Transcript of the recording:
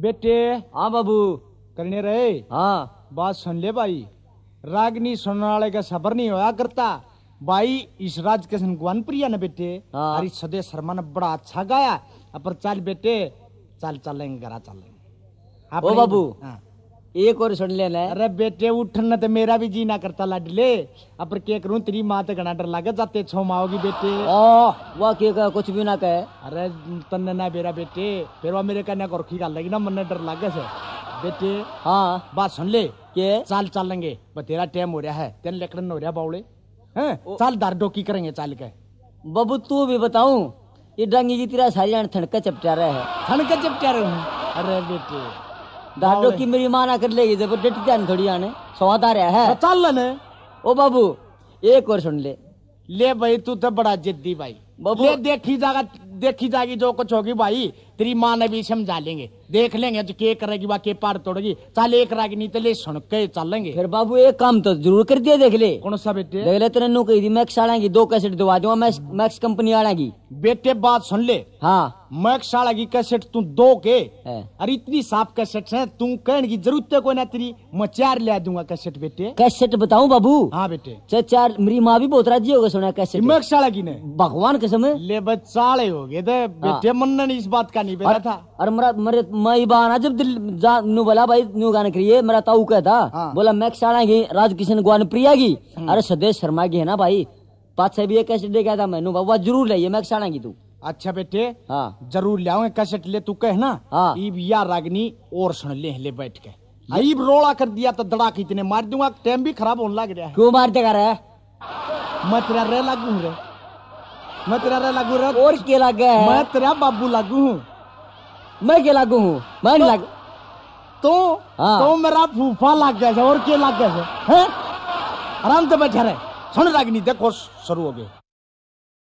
बेटे हाँ बाबू करने रहे हाँ बात सुन ले भाई रागनी सुनने वाले का सबर नहीं होया करता भाई इस राज के संगवान प्रिया ने बेटे हाँ। हरी सदे शर्मा ने बड़ा अच्छा गाया पर चल बेटे चल चलेंगे घरा चलेंगे ओ बाबू हाँ एक और सुन लेना है अरे बेटे उठन तो मेरा भी जी ना करता लाडले अब के करूं तेरी माँ तो घना डर लागे जाते छो माओगी बेटे ओ वाह के कह कुछ भी ना कहे अरे तन्ने ना बेरा बेटे फिर वो मेरे कहने को रखी गाल ना मन डर लागे से बेटे हाँ बात सुन ले के चाल चलेंगे तेरा टाइम हो रहा है तेन लकड़न हो रहा बावले हैं चाल दार डोकी करेंगे चाल के बबू तू भी बताऊं ये डांगी जी तेरा सारी ठनका चपटा रहा है ठनका चपटा रहा हूँ अरे बेटे दाडो की मेरी मां ना कर ले लेगी जब डट जान थोड़ी आने स्वाद आ रहा है हाँ, चल ले ओ बाबू एक और सुन ले ले भाई तू तो बड़ा जिद्दी भाई बाबू ले देखी जागा देखी जागी जो कुछ होगी भाई तेरी मां ने भी समझा लेंगे देख लेंगे जो के करेगी बा के पार तोड़ेगी चल एक रागी नहीं तो ले सुन के चलेंगे फिर बाबू एक काम तो जरूर कर दिया देख ले कौन सा बेटे देख ले तेरे नु कही थी मैक्स आड़ेगी दो कैसेट दवा दूंगा मैक्स कंपनी आड़ेगी बेटे बात सुन ले हाँ मैं साला की कैसेट तू दो के अरे इतनी साफ कैसेट है तू कहने की जरूरत है कोई ना तेरी मैं चार ले दूंगा कैसेट बेटे कैसेट बताऊं बाबू हाँ बेटे चार चार मेरी माँ भी बहुत राजी होगा सुना कैसेट मैं साला की ने भगवान कसम है ले बस साले हो गए हाँ। बेटे मन ने इस बात का नहीं बेटा था और मेरा मेरे मई बहन जब दिल नू बोला भाई नू गाने के लिए मेरा ताऊ कहता हाँ। बोला मैं साला की राज किशन गुआन प्रिया की हाँ। अरे सदेश शर्मा की है ना भाई पाँच छह भी कैसेट दे गया था मैंने बाबू जरूर लाइए मैं साला की तू अच्छा बेटे हाँ जरूर लियाओगे कैसेट ले तू कह ना हाँ इब या रागनी और सुन ले ले बैठ के अईब रोड़ा कर दिया तो दड़ा दड़ाक इतने मार दूंगा टाइम भी खराब होने लग रहा है क्यों मार देगा रे मैं तेरा रे लागू रे मैं तेरा रे लागू रे और के लग गया मैं तेरा बाबू लागू हूँ मैं के लागू हूँ मैं तो, तो हाँ। तो मेरा फूफा लाग गया और के लाग गया है आराम से बैठा रहे सुन रागनी देखो शुरू हो गए